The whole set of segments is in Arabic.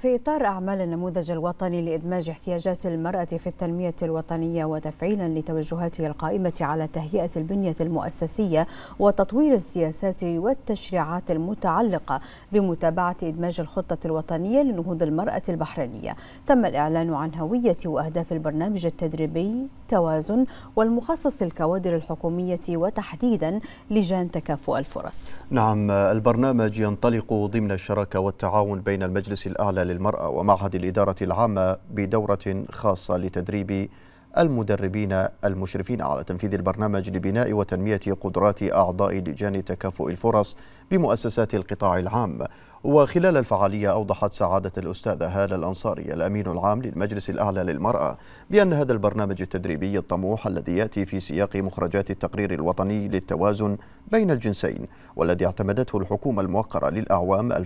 في إطار أعمال النموذج الوطني لإدماج احتياجات المرأة في التنمية الوطنية وتفعيلا لتوجهاته القائمة على تهيئة البنية المؤسسية وتطوير السياسات والتشريعات المتعلقة بمتابعة إدماج الخطة الوطنية لنهوض المرأة البحرينية تم الإعلان عن هوية وأهداف البرنامج التدريبي توازن والمخصص للكوادر الحكومية وتحديدا لجان تكافؤ الفرص نعم البرنامج ينطلق ضمن الشراكة والتعاون بين المجلس الأعلى للمرأة ومعهد الإدارة العامة بدورة خاصة لتدريب المدربين المشرفين على تنفيذ البرنامج لبناء وتنمية قدرات أعضاء لجان تكافؤ الفرص بمؤسسات القطاع العام وخلال الفعالية أوضحت سعادة الأستاذة هالة الأنصاري الأمين العام للمجلس الأعلى للمرأة بأن هذا البرنامج التدريبي الطموح الذي يأتي في سياق مخرجات التقرير الوطني للتوازن بين الجنسين والذي اعتمدته الحكومة الموقرة للأعوام 2019-2020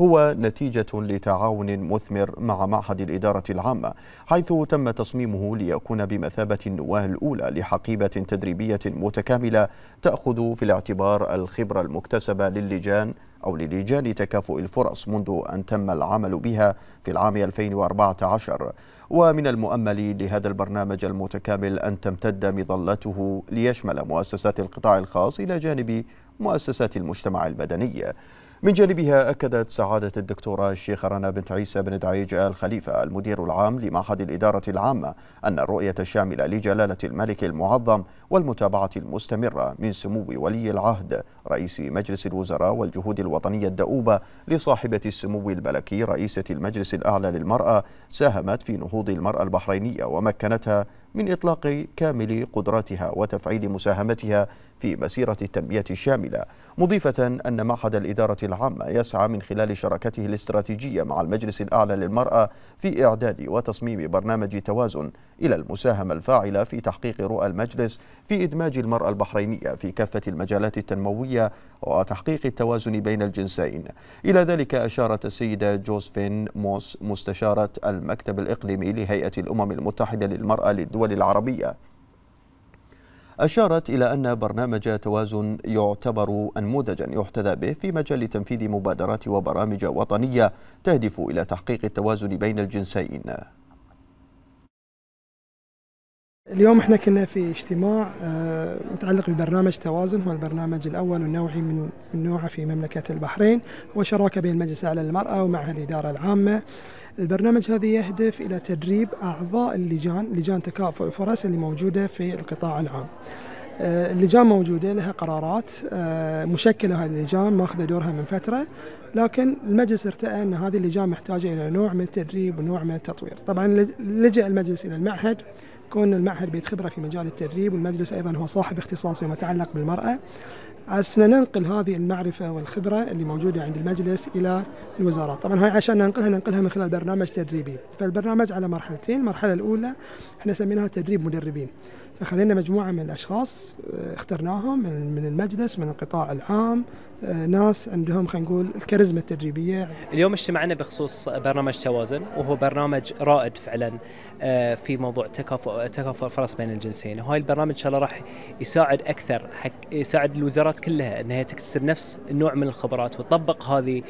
هو نتيجة لتعاون مثمر مع معهد الإدارة العامة حيث تم تصميمه ليكون بمثابة النواة الأولى لحقيبة تدريبية متكاملة تأخذ في الاعتبار الخبرة المكتسبة لل للجان أو للجان تكافؤ الفرص منذ أن تم العمل بها في العام 2014 ومن المؤمل لهذا البرنامج المتكامل أن تمتد مظلته ليشمل مؤسسات القطاع الخاص إلى جانب مؤسسات المجتمع المدني من جانبها أكدت سعادة الدكتورة الشيخة رنا بنت عيسى بن دعيج آل خليفة المدير العام لمعهد الإدارة العامة أن الرؤية الشاملة لجلالة الملك المعظم والمتابعة المستمرة من سمو ولي العهد رئيس مجلس الوزراء والجهود الوطنية الدؤوبة لصاحبة السمو الملكي رئيسة المجلس الأعلى للمرأة ساهمت في نهوض المرأة البحرينية ومكنتها من إطلاق كامل قدراتها وتفعيل مساهمتها في مسيرة التنمية الشاملة مضيفة أن معهد الإدارة العامة يسعى من خلال شراكته الاستراتيجية مع المجلس الأعلى للمرأة في إعداد وتصميم برنامج توازن إلى المساهمة الفاعلة في تحقيق رؤى المجلس في إدماج المرأة البحرينية في كافة المجالات التنموية وتحقيق التوازن بين الجنسين إلى ذلك أشارت السيدة جوزفين موس مستشارة المكتب الإقليمي لهيئة الأمم المتحدة للمرأة للدول الدول العربية أشارت إلى أن برنامج توازن يعتبر أنموذجا يحتذى به في مجال تنفيذ مبادرات وبرامج وطنية تهدف إلى تحقيق التوازن بين الجنسين اليوم احنا كنا في اجتماع آه، متعلق ببرنامج توازن هو البرنامج الاول والنوعي من نوعه في مملكه البحرين وشراكه بين المجلس الاعلى للمراه ومعها الاداره العامه البرنامج هذا يهدف إلى تدريب أعضاء اللجان لجان تكافؤ الفرص اللي موجودة في القطاع العام آه، اللجان موجوده لها قرارات آه، مشكله هذه اللجان ماخذه دورها من فتره لكن المجلس ارتأى ان هذه اللجان محتاجه الى نوع من التدريب ونوع من التطوير، طبعا لجأ المجلس الى المعهد كون المعهد بيت خبره في مجال التدريب والمجلس ايضا هو صاحب اختصاص فيما يتعلق بالمراه. عسنا ننقل هذه المعرفة والخبرة اللي موجودة عند المجلس إلى الوزارات طبعا هاي عشان ننقلها ننقلها من خلال برنامج تدريبي فالبرنامج على مرحلتين المرحلة الأولى احنا سميناها تدريب مدربين فخذينا مجموعة من الأشخاص آه، اخترناهم من, من المجلس من القطاع العام آه، ناس عندهم خلينا نقول الكاريزما التدريبية اليوم اجتمعنا بخصوص برنامج توازن وهو برنامج رائد فعلا آه، في موضوع تكافؤ تكافؤ الفرص بين الجنسين وهاي البرنامج ان شاء الله راح يساعد اكثر حق يساعد الوزارات كلها انها تكتسب نفس النوع من الخبرات وتطبق هذه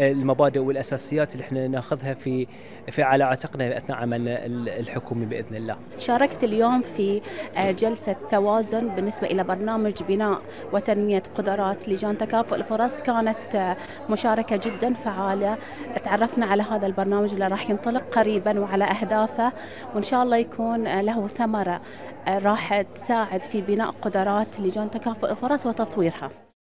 المبادئ والاساسيات اللي احنا ناخذها في في على عاتقنا اثناء عملنا الحكومي باذن الله. شاركت اليوم في آه، جلسة توازن بالنسبة إلى برنامج بناء وتنمية قدرات لجان تكافؤ الفرص كانت آه، مشاركة جدا فعالة تعرفنا على هذا البرنامج اللي راح ينطلق قريبا وعلى أهدافه وإن شاء الله يكون آه، له ثمرة راح تساعد في بناء قدرات لجان تكافؤ الفرص وتطويرها